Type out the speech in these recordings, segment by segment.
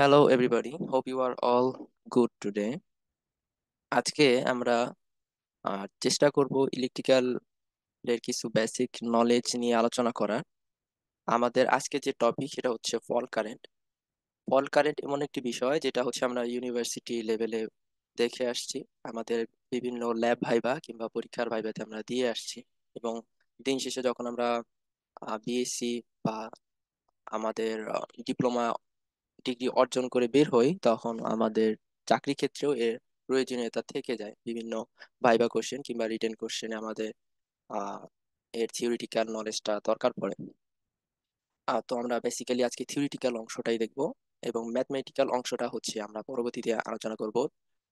Hello everybody hope you are all good today আজকে আমরা চেষ্টা করব ইলেকট্রিক্যাল এর কিছু বেসিক নলেজ নিয়ে আলোচনা করার আমাদের আজকে যে টপিক সেটা হচ্ছে ফল কারেন্ট ফল কারেন্ট এমন একটি বিষয় যেটা হচ্ছে আমরা ইউনিভার্সিটি লেভেলে দেখে আসছি আমাদের বিভিন্ন ল্যাব ভাইবা কিংবা পরীক্ষার ভাইভাতে আমরা দিয়ে আসছি এবং দিন শেষে যখন আমরা বিএসসি বা আমাদের ডিপ্লোমা ডিগ্রি অর্জন করে বের হই তখন আমাদের চাকরি ক্ষেত্রেও এর প্রয়োজনীয়তা থেকে যায় বিভিন্ন ভাইবা কোশ্চেন কিংবা রিটেন কোশ্চেনে আমাদের এর থিওরিটিক্যাল নলেজটা দরকার পড়ে তো আমরা বেসিক্যালি আজকে থিওরিটিক্যাল অংশটাই দেখব এবং ম্যাথমেটিক্যাল অংশটা হচ্ছে আমরা পরবর্তীতে আলোচনা করব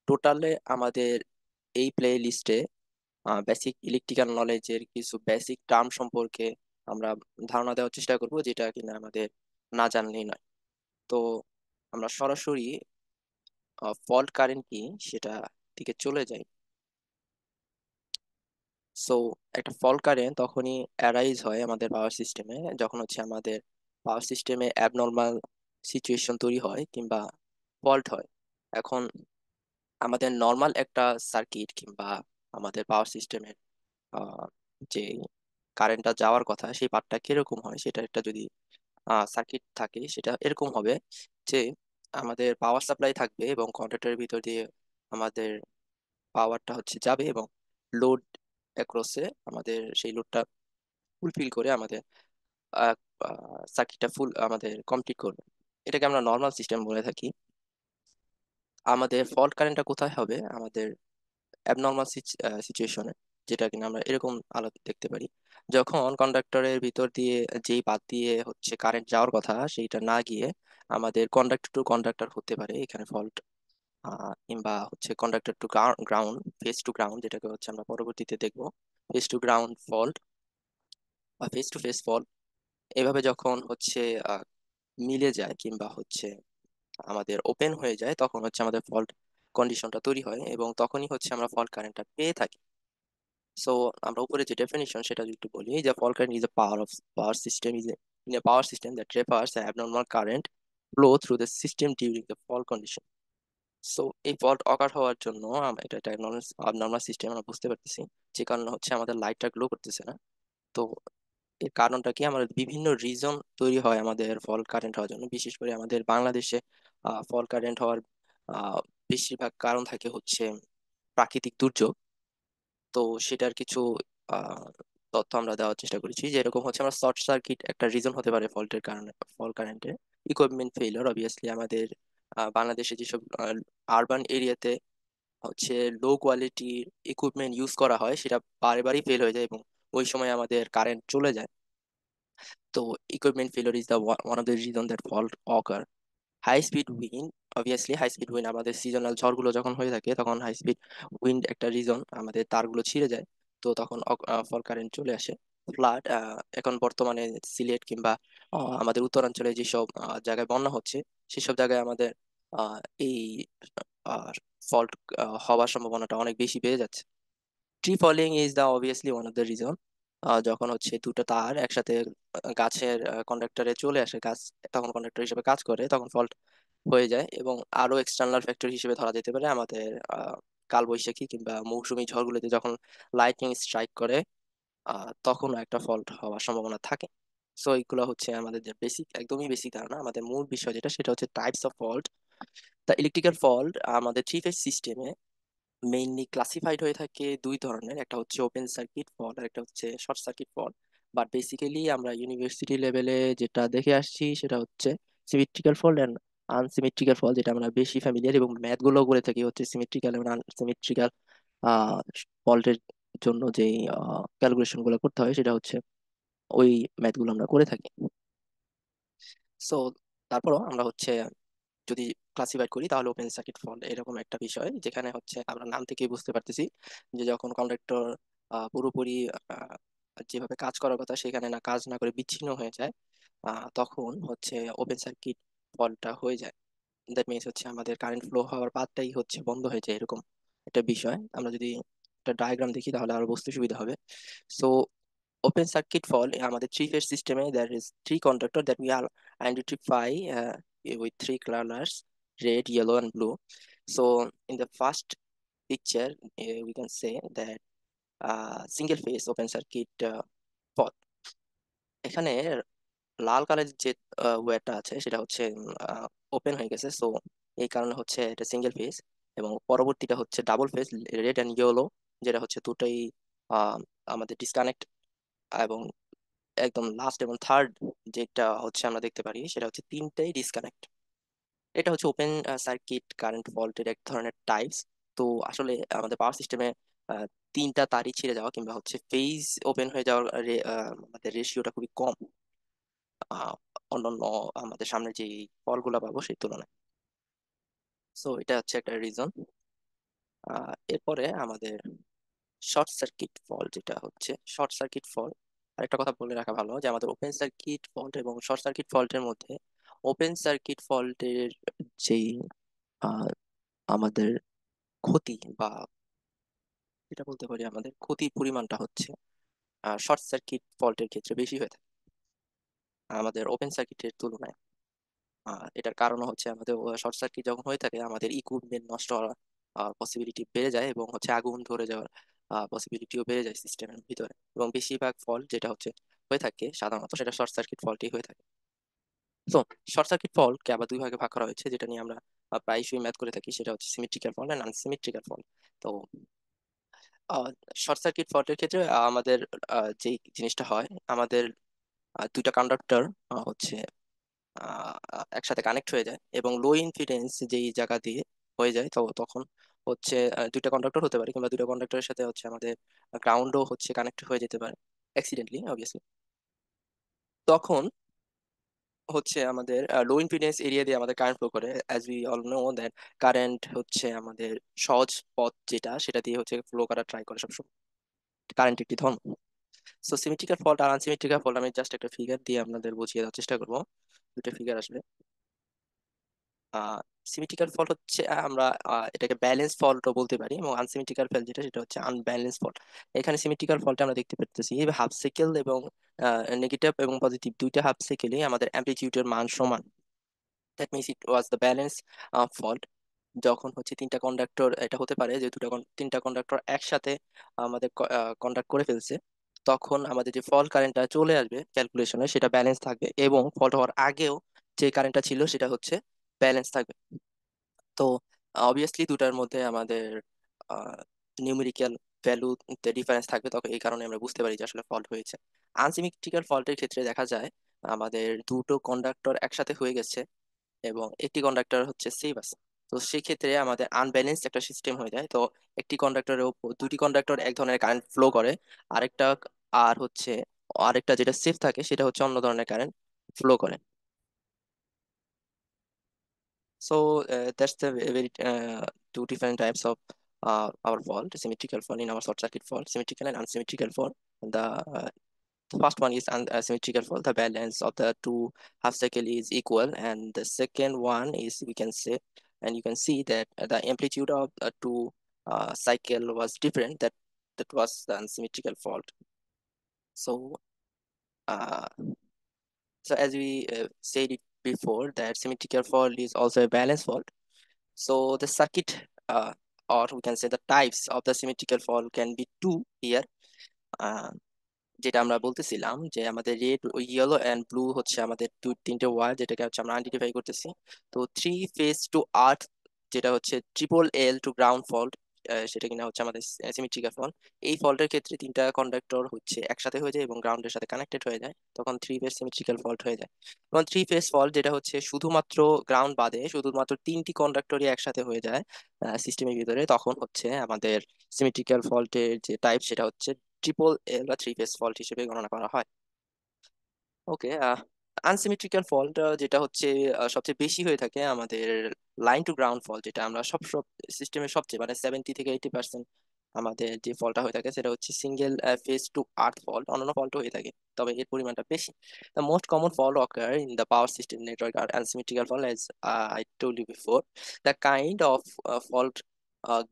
টোটালে আমাদের এই প্লে লিস্টে বেসিক ইলেকট্রিক্যাল নলেজের কিছু বেসিক টার্ম সম্পর্কে আমরা ধারণা দেওয়ার চেষ্টা করব যেটা কিনা আমাদের না জানলেই নয় তো আমরা সরাসরি ফল্ট কারেন্ট কি সেটা দিকে চলে যাই সো একটা ফল্ট কারেন্ট তখনই অ্যারাইজ হয় আমাদের পাওয়ার সিস্টেমে যখন হচ্ছে আমাদের পাওয়ার সিস্টেমে অ্যাবনর্মাল সিচুয়েশন তৈরি হয় কিংবা ফল্ট হয় এখন আমাদের নর্মাল একটা সার্কিট কিংবা আমাদের পাওয়ার সিস্টেমের যে কারেন্টটা যাওয়ার কথা সেই পার্টটা কিরকম হয় সেটা একটা যদি সার্কিট থাকে সেটা এরকম হবে যে আমাদের পাওয়ার সাপ্লাই থাকবে এবং কন্ট্রাক্টরের ভিতর দিয়ে আমাদের পাওয়ারটা হচ্ছে যাবে এবং লোড অ্যাক্রসে আমাদের সেই লোডটা ফুলফিল করে আমাদের সার্কিটটা ফুল আমাদের কমপ্লিট করবে এটাকে আমরা নর্মাল সিস্টেম বলে থাকি আমাদের ফল্ট কারেন্টটা কোথায় হবে আমাদের অ্যাবনর্মাল সিচুয়েশনে যেটা কিনা আমরা এরকম আলো দেখতে পারি যখন কন্ডাক্টরের ভিতর দিয়ে যেই বাদ দিয়ে হচ্ছে কারেন্ট যাওয়ার কথা সেইটা না গিয়ে আমাদের কন্ডাক্টর টু কন্ডাক্টর হতে পারে এখানে ফল্ট কিংবা হচ্ছে conductor to ground phase to ground যেটাকে হচ্ছে আমরা পরবর্তীতে দেখব ফেস টু গ্রাউন্ড ফল্ট বা ফেস টু ফেস ফল্ট এভাবে যখন হচ্ছে মিলে যায় কিংবা হচ্ছে আমাদের ওপেন হয়ে যায় তখন হচ্ছে আমাদের ফল্ট কন্ডিশনটা তৈরি হয় এবং তখনই হচ্ছে আমরা ফল্ট কারেন্টটা পেয়ে থাকি সো আমরা উপরে যে ডেফিনিশন সেটা যদি একটু বলি যে fault current is a power of power system is in a power system that refers normal current flow through the system during the fault condition so এই ফল্ট অকার হওয়ার জন্য এটা একটা নর্মাল সিস্টেম আমরা বুঝতে পারতেছি যে কারণে হচ্ছে আমাদের লাইটটা গ্লো করতেছে না তো এর কারণটা কি আমাদের বিভিন্ন রিজন তৈরি হয় আমাদের ফল কারেন্ট হওয়ার জন্য বিশেষ করে আমাদের বাংলাদেশে ফল কারেন্ট হওয়ার বেশিরভাগ কারণ থাকে হচ্ছে প্রাকৃতিক দুর্যোগ তো সেটার কিছু তথ্য আমরা দেওয়ার চেষ্টা করেছি যেরকম হচ্ছে আমরা শর্ট সার্কিট একটা রিজন হতে পারে ফল্টের কারণে ফল কারেন্টে ইকুইপমেন্ট ফেইলর অবভিয়াসলি আমাদের বাংলাদেশে যেসব আরবান এরিয়াতে হচ্ছে লো কোয়ালিটির ইকুইপমেন্ট ইউজ করা হয় সেটা বারে বারেই ফেল হয়ে যায় এবং ওই সময় আমাদের কারেন্ট চলে যায় তো equipment failure is the one of the reason that fault occur high speed wind obviously high speed wind আমাদের সিজনাল ঝড়গুলো যখন হয়ে থাকে তখন হাই স্পিড উইন্ড একটা রিজন আমাদের তারগুলো ছিঁড়ে যায় তো তখন ফল কারেন্ট চলে আসে ফ্লাড এখন বর্তমানে সিলেট কিংবা আমাদের উত্তরাঞ্চলে যেসব জায়গায় বন্যা হচ্ছে সেসব জায়গায় আমাদের এই ফল্ট হওয়ার সম্ভাবনাটা অনেক বেশি বেড়ে যাচ্ছে tree falling is the obviously one of the reason যখন হচ্ছে দুটো তার একসাথে গাছের কন্ডাক্টরে চলে আসে গাছ তখন কন্ডাক্টর হিসেবে কাজ করে তখন ফল্ট হয়ে যায় এবং আরো এক্সটার্নাল ফ্যাক্টর হিসেবে ধরা যেতে পারে আমাদের কালবৈশাখী কিংবা মৌসুমী ঝড়গুলোতে যখন লাইটনিং স্ট্রাইক করে তখন একটা ফল্ট হওয়ার সম্ভাবনা থাকে সো এইগুলো হচ্ছে আমাদের যে বেসিক একদমই বেসিক ধারণা আমাদের মূল বিষয় যেটা সেটা হচ্ছে types of fault the electrical fault আমাদের থ্রি ফেজ সিস্টেমে মেইনলি ক্লাসিফাইড হয়ে থাকে দুই ধরনের একটা হচ্ছে ওপেন সার্কিট ফল্ট আর একটা হচ্ছে short circuit fault but basically আমরা ইউনিভার্সিটি লেভেলে যেটা দেখে আসছি সেটা হচ্ছে symmetrical fault and unsymmetrical fault যেটা আমরা বেশি ফ্যামিলিয়ার এবং ম্যাথগুলো করে থাকি হচ্ছে সিমেট্রিক্যাল এবং আনসিমেট্রিক্যাল ফল্টের জন্য যে ক্যালকুলেশনগুলো করতে হয় সেটা হচ্ছে ওই ম্যাথগুলো আমরা করে থাকি সো তারপরও আমরা হচ্ছে যদি ক্লাসিফাইড করি তাহলে ওপেন সার্কিট ফল এরকম একটা বিষয় যেখানে হচ্ছে আমরা নাম থেকেই বুঝতে পারতেছি যে যখন কন্ডাক্টর পুরোপুরি যেভাবে কাজ করার কথা সেখানে না কাজ না করে বিচ্ছিন্ন হয়ে যায় তখন হচ্ছে ওপেন সার্কিট বলটা হয়ে যায় দ্যাট মিনস হচ্ছে আমাদের কারেন্ট ফ্লো হওয়ার পাথটাই হচ্ছে বন্ধ হয়ে যায় এরকম একটা বিষয় আমরা যদি একটা ডায়াগ্রাম দেখি তাহলে আরো বুঝতে সুবিধা হবে সো ওপেন সার্কিট ফল আমাদের থ্রি ফেজ সিস্টেমে that is three conductor that we are identify with three colours red yellow and blue so in the first picture we can say that single uh, open circuit uh, uh, open uh, এখানে লাল কালের যে ওয়েটটা আছে সেটা হচ্ছে open হয়ে গেছে so এই কারণে হচ্ছে এটা সিঙ্গেল ফেজ এবং পরবর্তীটা হচ্ছে double phase red and yellow যেটা হচ্ছে দুটোই আমাদের ডিসকানেক্ট এবং একদম লাস্ট এবং থার্ড যেটা হচ্ছে আমরা দেখতে পারি সেটা হচ্ছে তিনটাই ডিসকানেক্ট এটা হচ্ছে ওপেন সার্কিট কারেন্ট ফল্টের এক ধরনের টাইপস তো আসলে আমাদের পাওয়ার সিস্টেমে তিনটা তারই ছিঁড়ে যাওয়া কিংবা হচ্ছে ফেজ ওপেন হয়ে যাওয়ার আমাদের রেশিওটা খুবই কম অন্যান্য আমাদের সামনে যে ফলগুলো পাবো সেই তুলনায় সো এটা হচ্ছে একটা রিজন এরপরে আমাদের শর্ট সার্কিট ফল যেটা হচ্ছে শর্ট সার্কিট ফল আরেকটা কথা বলে রাখা ভালো যে আমাদের ওপেন সার্কিট ফল্ট এবং শর্ট সার্কিট ফল্টের মধ্যে ওপেন সার্কিট ফল্টের যেই আমাদের ক্ষতি বা এটা বলতে পারি আমাদের ক্ষতির পরিমাণটা হচ্ছে শর্ট সার্কিট ফল্টের ক্ষেত্রে বেশি হয়ে থাকে আমাদের ওপেন সার্কিটের তুলনায় এটার কারণ হচ্ছে আমাদের শর্ট সার্কিট যখন হয়ে থাকে আমাদের ইকুইপমেন্ট নষ্ট হওয়ার পসিবিলিটি বেড়ে যায় এবং হচ্ছে আগুন ধরে যাওয়ার পসিবিলিটিও বেড়ে যায় সিস্টেমের ভিতরে এবং বেশিরভাগ ফল্ট যেটা হচ্ছে হয়ে থাকে সাধারণত সেটা শর্ট সার্কিট ফল্টই হয়ে থাকে তো শর্ট সার্কিট ফল্টকে আবার দুই ভাগে ভাগ করা হয়েছে যেটা নিয়ে আমরা প্রায়শই ম্যাথ করে থাকি সেটা হচ্ছে symmetrical fault and unsymmetrical fault তো শর্ট সার্কিট ফল্টের ক্ষেত্রে আমাদের যেই জিনিসটা হয় আমাদের দুইটা কন্ডাক্টর হচ্ছে একসাথে কানেক্ট হয়ে যায় এবং লো ইনফিডেন্স যেই জায়গা দিয়ে হয়ে যায় তো তখন হচ্ছে দুইটা কন্ডাক্টর হতে পারে কিংবা দুইটা কন্ডাক্টরের সাথে হচ্ছে আমাদের গ্রাউন্ডও হচ্ছে কানেক্ট হয়ে যেতে পারে অ্যাক্সিডেন্টলি অবভিয়াসলি তখন হচ্ছে আমাদের লো ইনফিডেন্স এরিয়া দিয়ে আমাদের কারেন্ট ফ্লো করে as we all know that current হচ্ছে আমাদের সহজ পথ যেটা সেটা দিয়ে হচ্ছে ফ্লো করা ট্রাই করে সবসময় কারেন্ট একটি ধর্ম সো সিমেট্রিক্যাল ফল্ট আর আনসিমেট্রিক্যাল ফল্ট আমি জাস্ট একটা ফিগার দিয়ে আপনাদের বুঝিয়ে দেওয়ার চেষ্টা করব দুটো ফিগার আসবে সিমেট্রিক্যাল ফল্ট হচ্ছে আমরা এটাকে ব্যালেন্স ফল্টও বলতে পারি এবং আনসিমেট্রিক্যাল ফল্ট যেটা সেটা হচ্ছে আনব্যালেন্স ফল্ট এখানে সিমেট্রিক্যাল ফল্টে আমরা দেখতে পাচ্ছি এইভাবে হাফ সাইকেল এবং নেগেটিভ এবং পজিটিভ দুইটা হাফ সাইকেলেই আমাদের অ্যাম্পলিটিউডের মান সমান that means it was the balance fault যখন হচ্ছে তিনটা কন্ডাক্টর এটা হতে পারে যে দুটা তিনটা কন্ডাক্টর একসাথে আমাদের কন্ডাক্ট করে ফেলছে তখন আমাদের যে ফল কারেন্টটা চলে আসবে ক্যালকুলেশনে সেটা ব্যালেন্স থাকবে এবং ফল হওয়ার আগেও যে কারেন্টটা ছিল সেটা হচ্ছে ব্যালেন্স থাকবে তো অবভিয়াসলি দুটার মধ্যে আমাদের নিউমেরিক্যাল ভ্যালু ডিফারেন্স থাকবে তখন এই কারণে আমরা বুঝতে পারি যে আসলে ফল্ট হয়েছে আনসিমেট্রিক্যাল ফল্টের ক্ষেত্রে দেখা যায় আমাদের দুটো কন্ডাক্টর একসাথে হয়ে গেছে এবং একটি কন্ডাক্টর হচ্ছে সেভ আছে তো সেক্ষেত্রে আমাদের আনব্যালেন্স একটা সিস্টেম হয়ে যায় তো একটি কন্ডাক্টরের ওপর দুটি কন্ডাক্টর এক ধরনের কারেন্ট ফ্লো করে আরেকটা আর হচ্ছে আরেকটা যেটা সেফ থাকে সেটা হচ্ছে অন্য ধরনের কারেন্ট ফ্লো করে So uh, that's the very uh, two different types of uh, our fault, symmetrical fault in our short circuit fault, symmetrical and unsymmetrical fault. The, uh, first one is unsymmetrical fault. The balance of the two half cycle is equal. And the second one is we can say, and you can see that the amplitude of uh, two cycle was different. That that was the unsymmetrical fault. So, uh, so as we uh, said it before, that symmetrical fault is also a balance fault. So the circuit, uh, or we can say the types of the symmetrical fault can be two here. Uh, যেটা আমরা বলতেছিলাম যে আমাদের red yellow and blue হচ্ছে আমাদের দু তিনটে war যেটাকে হচ্ছে আমরা আইডেন্টিফাই করতেছি তো থ্রি ফেজ টু আর্থ যেটা হচ্ছে triple L to ground fault সেটা কিনা হচ্ছে আমাদের সিমেট্রিক ফল এই ফল্টের ক্ষেত্রে তিনটা কন্ডাক্টর হচ্ছে একসাথে হয়ে যায় এবং গ্রাউন্ডের সাথে কানেক্টেড হয়ে যায় তখন থ্রি ফেজ সিমেট্রিক্যাল ফল্ট হয়ে যায় এবং থ্রি ফেজ ফল্ট যেটা হচ্ছে শুধুমাত্র গ্রাউন্ড বাদে শুধুমাত্র তিনটি কন্ডাক্টরই একসাথে হয়ে যায় সিস্টেমের ভিতরে তখন হচ্ছে আমাদের সিমেট্রিক্যাল ফল্টের যে টাইপ সেটা হচ্ছে ট্রিপল এল বা থ্রি ফেজ ফল্ট হিসেবে গণনা করা হয় ওকে আনসিমেট্রিক্যাল ফলটা যেটা হচ্ছে সবচেয়ে বেশি হয়ে থাকে আমাদের লাইন টু গ্রাউন্ড ফল যেটা আমরা সব সব সিস্টেমের সবচেয়ে মানে সেভেন্টি থেকে এইটি পার্সেন্ট আমাদের যে ফলটা হয়ে থাকে সেটা হচ্ছে single phase to earth fault অন্য ফল্ট হয়ে থাকে তবে এর পরিমাণটা বেশি the most common fault occur in the power system network আর unsymmetrical fault as I told you before the kind of fault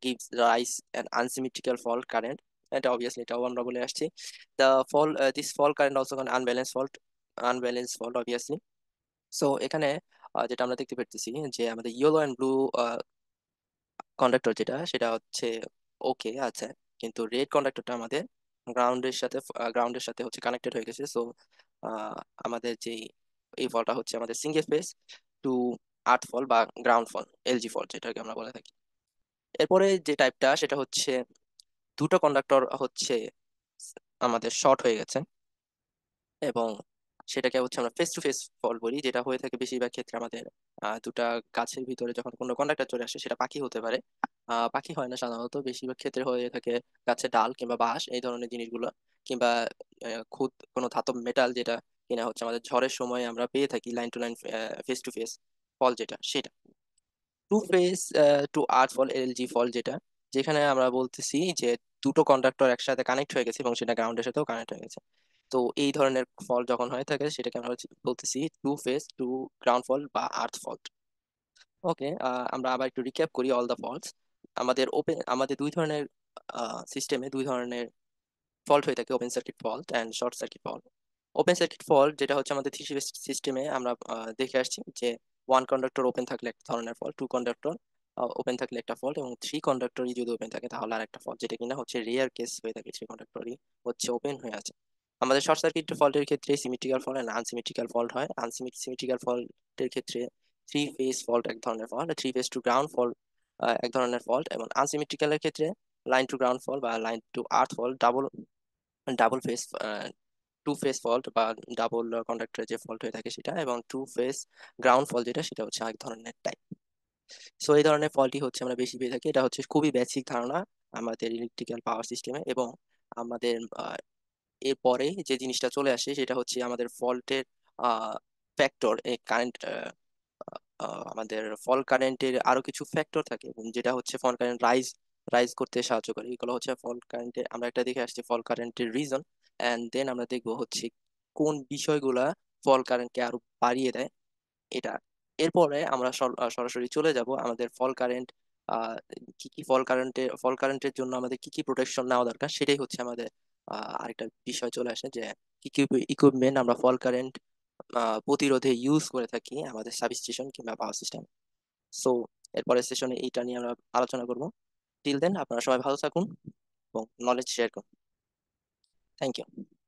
gives rise and unsymmetrical fault current এটা obviously এটাও আমরা বলে আসছি the fault this fault current also can unbalance fault unbalance fault obviously so এখানে যেটা আমরা দেখতে পাচ্ছি যে আমাদের ইয়েলো অ্যান্ড ব্লু কন্ডাক্টর যেটা সেটা হচ্ছে ওকে আছে কিন্তু রেড কন্ডাক্টরটা আমাদের গ্রাউন্ডের সাথে গ্রাউন্ডের সাথে হচ্ছে কানেক্টেড হয়ে গেছে সো আমাদের যে এই ফলটা হচ্ছে আমাদের single phase to earth fault বা গ্রাউন্ড ফল এলজি ফল যেটাকে আমরা বলে থাকি এরপরে যে টাইপটা সেটা হচ্ছে দুটো কন্ডাক্টর হচ্ছে আমাদের শর্ট হয়ে গেছে এবং সেটাকে হচ্ছে আমরা ফেস টু ফেস ফল বলি যেটা হয়ে থাকে বেশিরভাগ ক্ষেত্রে আমাদের দুটা গাছের ভিতরে যখন কোনো কন্ডাক্টর চলে আসে সেটা পাখি হতে পারে পাখি হয় না সাধারণত বেশিরভাগ ক্ষেত্রে হয়ে থাকে গাছে ডাল কিংবা বাঁশ এই ধরনের জিনিসগুলো কিংবা খুদ কোনো ধাতব মেটাল যেটা কিনা হচ্ছে আমাদের ঝড়ের সময় আমরা পেয়ে থাকি line to line phase to phase fault যেটা সেটা two phase to earth fault L LG fault যেটা যেখানে আমরা বলতেছি যে দুটো কন্ডাক্টর একসাথে কানেক্ট হয়ে গেছে এবং সেটা গ্রাউন্ডের সাথেও কানেক্ট হয়ে গেছে তো এই ধরনের ফল যখন হয়ে থাকে সেটাকে আমরা বলতেছি two phase to ground fault বা আর্থ ফল্ট ওকে আমরা আবার একটু রিক্যাপ করি অল দ্য ফলস আমাদের ওপেন আমাদের দুই ধরনের সিস্টেমে দুই ধরনের ফল্ট হয়ে থাকে open circuit fault and short circuit fault open circuit fault যেটা হচ্ছে আমাদের থ্রি সিস্টেমে আমরা দেখে আসছি যে ওয়ান কন্ডাক্টর ওপেন থাকলে এক ধরনের ফল টু কন্ডাক্টর ওপেন থাকলে একটা ফল্ট এবং থ্রি কন্ডাক্টরই যদি ওপেন থাকে তাহলে আর একটা ফল্ট যেটা কিনা হচ্ছে রেয়ার কেস হয়ে থাকে থ্রি কন্ডাক্টরই হচ্ছে ওপেন হয়ে আছে আমাদের শর্ট সার্কিট ফল্টের ক্ষেত্রে symmetrical fault and unsymmetrical fault হয় আনসিমেট্রিক্যাল ফল্টের ক্ষেত্রে থ্রি ফেজ ফল্ট এক ধরনের fault three phase to ground fault এক ধরনের ফল্ট এবং আনসিমেট্রিক্যালের ক্ষেত্রে লাইন টু গ্রাউন্ড ফল্ট বা line to earth fault double double phase to phase fault বা ডাবল কন্ডাক্টরের যে ফল্ট হয়ে থাকে সেটা এবং টু ফেজ গ্রাউন্ড ফল্ট যেটা সেটা হচ্ছে এক ধরনের টাইপ সো এই ধরনের ফল্টই হচ্ছে আমরা বেশি পেয়ে থাকি এটা হচ্ছে খুবই বেসিক ধারণা আমাদের ইলেকট্রিক্যাল পাওয়ার সিস্টেমে এবং আমাদের এরপরে যে জিনিসটা চলে আসে সেটা হচ্ছে আমাদের ফল্টের ফ্যাক্টর কারেন্ট আমাদের ফল কারেন্টের আরো কিছু ফ্যাক্টর থাকে যেটা হচ্ছে ফল কারেন্ট রাইজ রাইজ করতে সাহায্য করে এগুলো হচ্ছে ফল কারেন্টের আমরা একটা দেখে আসছি ফল কারেন্টের রিজন অ্যান্ড দেন আমরা দেখবো হচ্ছে কোন বিষয়গুলা ফল কারেন্টকে আরো বাড়িয়ে দেয় এটা এরপরে আমরা সরাসরি চলে যাব আমাদের ফল কারেন্ট কি কি ফল কারেন্টের ফল কারেন্টের জন্য আমাদের কি কি প্রোটেকশন নেওয়া দরকার সেটাই হচ্ছে আমাদের আরেকটা বিষয় চলে আসে যে ইকুইপমেন্ট আমরা ফল কারেন্ট প্রতিরোধে ইউজ করে থাকি আমাদের সাবস্টেশন কিংবা পাওয়ার সিস্টেম সো এরপরের সেশনে এইটা নিয়ে আমরা আলোচনা করব টিল দেন আপনারা সবাই ভালো থাকুন এবং নলেজ শেয়ার করুন থ্যাংক ইউ